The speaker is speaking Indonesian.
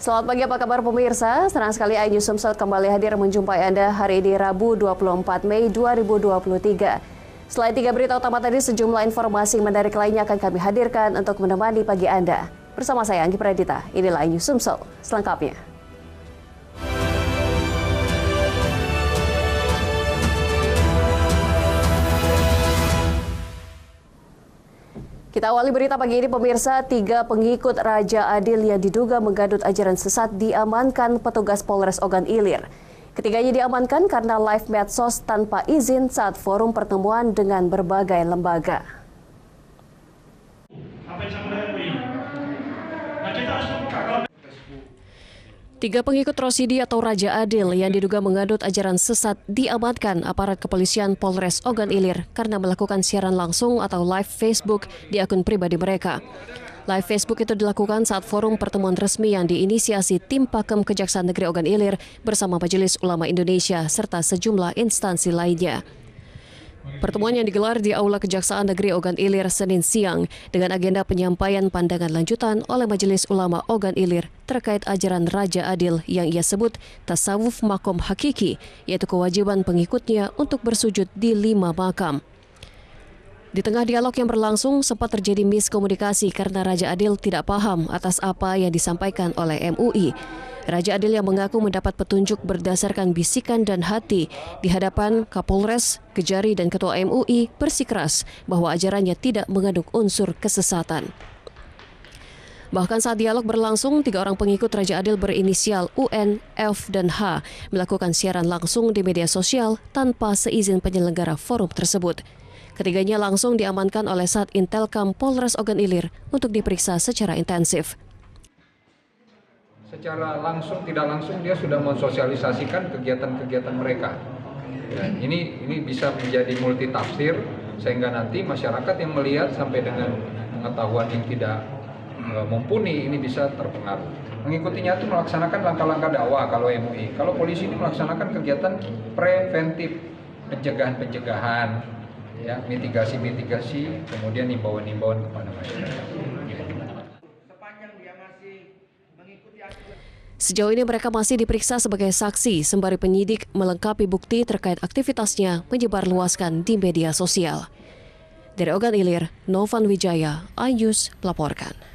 Selamat pagi, apa kabar pemirsa? Senang sekali AYU Sumsel kembali hadir menjumpai Anda hari ini Rabu 24 Mei 2023. Selain tiga berita utama tadi, sejumlah informasi menarik lainnya akan kami hadirkan untuk menemani pagi Anda. Bersama saya Anggi Pradita, inilah AYU Sumsel selengkapnya. Kita awali berita pagi ini pemirsa, tiga pengikut Raja Adil yang diduga menggadut ajaran sesat diamankan petugas Polres Ogan Ilir. Ketiganya diamankan karena live medsos tanpa izin saat forum pertemuan dengan berbagai lembaga. Tiga pengikut Rosidi atau Raja Adil yang diduga mengadut ajaran sesat diamankan aparat kepolisian Polres Ogan Ilir karena melakukan siaran langsung atau live Facebook di akun pribadi mereka. Live Facebook itu dilakukan saat forum pertemuan resmi yang diinisiasi tim Pakem Kejaksaan Negeri Ogan Ilir bersama Majelis Ulama Indonesia serta sejumlah instansi lainnya. Pertemuan yang digelar di Aula Kejaksaan Negeri Ogan Ilir Senin siang dengan agenda penyampaian pandangan lanjutan oleh Majelis Ulama Ogan Ilir terkait ajaran Raja Adil yang ia sebut tasawuf makom hakiki, yaitu kewajiban pengikutnya untuk bersujud di lima makam. Di tengah dialog yang berlangsung, sempat terjadi miskomunikasi karena Raja Adil tidak paham atas apa yang disampaikan oleh MUI. Raja Adil yang mengaku mendapat petunjuk berdasarkan bisikan dan hati di hadapan Kapolres, Kejari, dan Ketua MUI bersikeras bahwa ajarannya tidak mengandung unsur kesesatan. Bahkan saat dialog berlangsung, tiga orang pengikut Raja Adil berinisial UN, F, dan H melakukan siaran langsung di media sosial tanpa seizin penyelenggara forum tersebut. Ketiganya langsung diamankan oleh Sat Intelkam Polres Ogan Ilir untuk diperiksa secara intensif secara langsung tidak langsung dia sudah mensosialisasikan kegiatan-kegiatan mereka. Ya, ini ini bisa menjadi multi tafsir sehingga nanti masyarakat yang melihat sampai dengan pengetahuan yang tidak e, mumpuni ini bisa terpengaruh. Mengikutinya itu melaksanakan langkah-langkah dakwah kalau MUI. Kalau polisi ini melaksanakan kegiatan preventif, pencegahan-pencegahan, ya, mitigasi-mitigasi, kemudian imbauan-imbauan kepada masyarakat. Gitu. Sepanjang dia masih Sejauh ini mereka masih diperiksa sebagai saksi sembari penyidik melengkapi bukti terkait aktivitasnya luaskan di media sosial. Dari Ogan Ilir, Novan Wijaya, Ayus melaporkan.